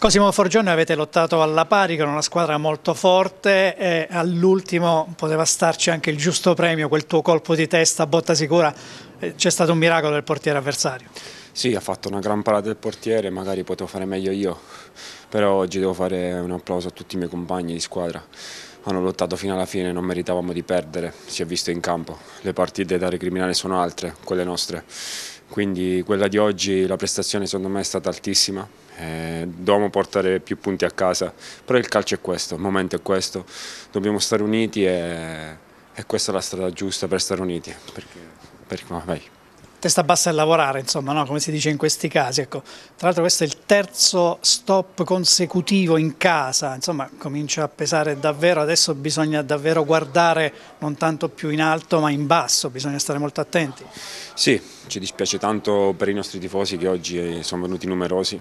Cosimo Forgione avete lottato alla pari con una squadra molto forte e all'ultimo poteva starci anche il giusto premio, quel tuo colpo di testa a botta sicura, eh, c'è stato un miracolo del portiere avversario. Sì, ha fatto una gran parata del portiere, magari potevo fare meglio io, però oggi devo fare un applauso a tutti i miei compagni di squadra. Hanno lottato fino alla fine, non meritavamo di perdere, si è visto in campo. Le partite da recriminare sono altre, quelle nostre. Quindi quella di oggi, la prestazione secondo me è stata altissima, eh, dobbiamo portare più punti a casa, però il calcio è questo, il momento è questo, dobbiamo stare uniti e, e questa è la strada giusta per stare uniti. Perché, perché, vai testa bassa a lavorare, insomma, no? come si dice in questi casi. Ecco. Tra l'altro questo è il terzo stop consecutivo in casa, insomma comincia a pesare davvero, adesso bisogna davvero guardare non tanto più in alto ma in basso, bisogna stare molto attenti. Sì, ci dispiace tanto per i nostri tifosi che oggi eh, sono venuti numerosi,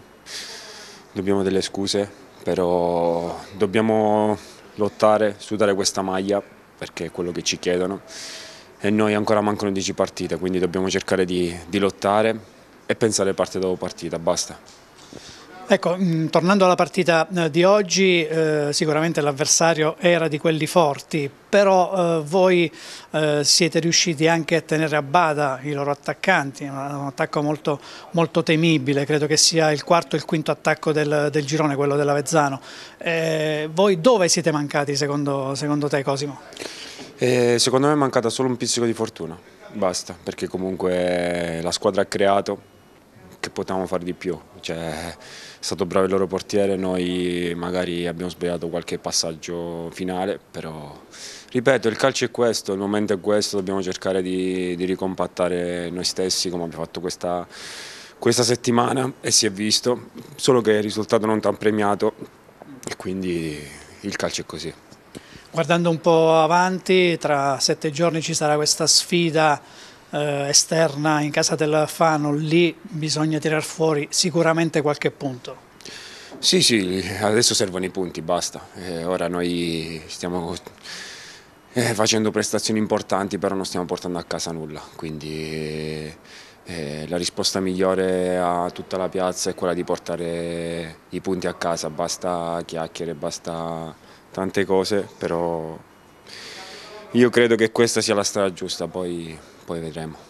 dobbiamo delle scuse, però dobbiamo lottare, sudare questa maglia perché è quello che ci chiedono e noi ancora mancano 10 partite, quindi dobbiamo cercare di, di lottare e pensare parte dopo partita, basta. Ecco, mm, tornando alla partita eh, di oggi, eh, sicuramente l'avversario era di quelli forti, però eh, voi eh, siete riusciti anche a tenere a bada i loro attaccanti, un, un attacco molto, molto, temibile, credo che sia il quarto e il quinto attacco del, del girone, quello dell'Avezzano. Eh, voi dove siete mancati secondo, secondo te Cosimo? E secondo me è mancata solo un pizzico di fortuna, basta, perché comunque la squadra ha creato, che potevamo fare di più, cioè, è stato bravo il loro portiere, noi magari abbiamo sbagliato qualche passaggio finale, però ripeto il calcio è questo, il momento è questo, dobbiamo cercare di, di ricompattare noi stessi come abbiamo fatto questa, questa settimana e si è visto, solo che il risultato non ti ha premiato e quindi il calcio è così. Guardando un po' avanti, tra sette giorni ci sarà questa sfida eh, esterna in casa del Fano, lì bisogna tirar fuori sicuramente qualche punto. Sì, sì, adesso servono i punti, basta. Eh, ora noi stiamo eh, facendo prestazioni importanti, però non stiamo portando a casa nulla, quindi eh, la risposta migliore a tutta la piazza è quella di portare i punti a casa, basta chiacchiere, basta tante cose, però io credo che questa sia la strada giusta, poi, poi vedremo.